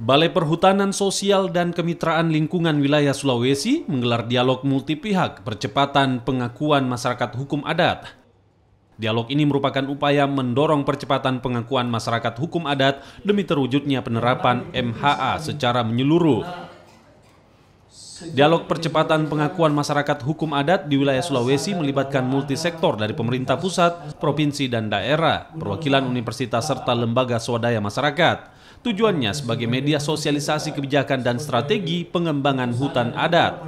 Balai Perhutanan Sosial dan Kemitraan Lingkungan Wilayah Sulawesi menggelar dialog multipihak percepatan pengakuan masyarakat hukum adat. Dialog ini merupakan upaya mendorong percepatan pengakuan masyarakat hukum adat demi terwujudnya penerapan MHA secara menyeluruh. Dialog percepatan pengakuan masyarakat hukum adat di wilayah Sulawesi melibatkan multisektor dari pemerintah pusat, provinsi, dan daerah, perwakilan universitas serta lembaga swadaya masyarakat. Tujuannya sebagai media sosialisasi kebijakan dan strategi pengembangan hutan adat.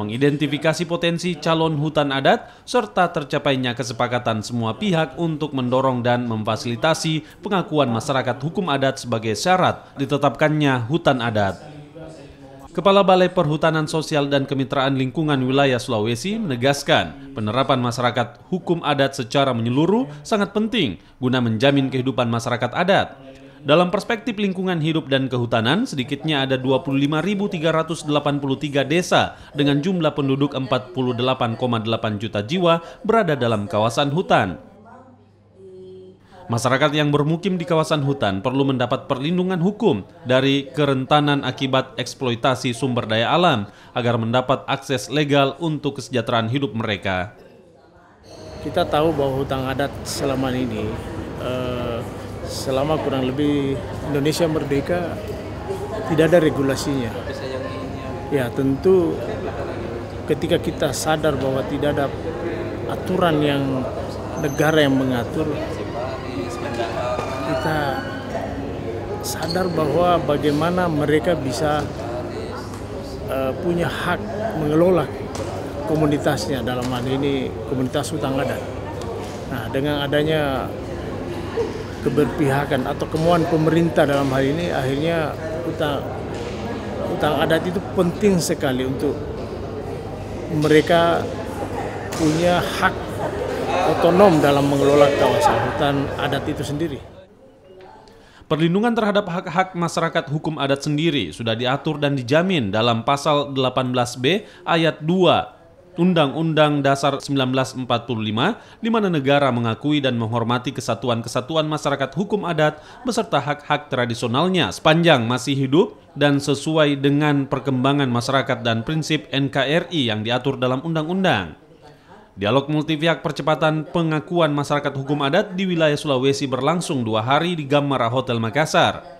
Mengidentifikasi potensi calon hutan adat, serta tercapainya kesepakatan semua pihak untuk mendorong dan memfasilitasi pengakuan masyarakat hukum adat sebagai syarat ditetapkannya hutan adat. Kepala Balai Perhutanan Sosial dan Kemitraan Lingkungan Wilayah Sulawesi menegaskan, penerapan masyarakat hukum adat secara menyeluruh sangat penting guna menjamin kehidupan masyarakat adat. Dalam perspektif lingkungan hidup dan kehutanan, sedikitnya ada 25.383 desa dengan jumlah penduduk 48,8 juta jiwa berada dalam kawasan hutan. Masyarakat yang bermukim di kawasan hutan perlu mendapat perlindungan hukum dari kerentanan akibat eksploitasi sumber daya alam agar mendapat akses legal untuk kesejahteraan hidup mereka. Kita tahu bahwa hutang adat selama ini eh, selama kurang lebih Indonesia merdeka tidak ada regulasinya. Ya tentu ketika kita sadar bahwa tidak ada aturan yang negara yang mengatur, kita sadar bahwa bagaimana mereka bisa uh, punya hak mengelola komunitasnya dalam hal ini komunitas hutan adat. Nah dengan adanya keberpihakan atau kemauan pemerintah dalam hal ini akhirnya utang utang adat itu penting sekali untuk mereka punya hak otonom dalam mengelola kawasan hutan adat itu sendiri. Perlindungan terhadap hak-hak masyarakat hukum adat sendiri sudah diatur dan dijamin dalam pasal 18B ayat 2 Undang-Undang Dasar 1945 di mana negara mengakui dan menghormati kesatuan-kesatuan masyarakat hukum adat beserta hak-hak tradisionalnya sepanjang masih hidup dan sesuai dengan perkembangan masyarakat dan prinsip NKRI yang diatur dalam undang-undang. Dialog multipihak percepatan pengakuan masyarakat hukum adat di wilayah Sulawesi berlangsung dua hari di Gamara Hotel Makassar.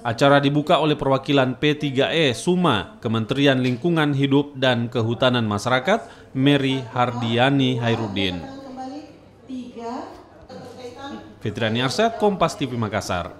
Acara dibuka oleh perwakilan P3E Suma, Kementerian Lingkungan Hidup dan Kehutanan Masyarakat, Mary Hardiani Hairudin. Fitriani Arsyad, Kompas TV Makassar.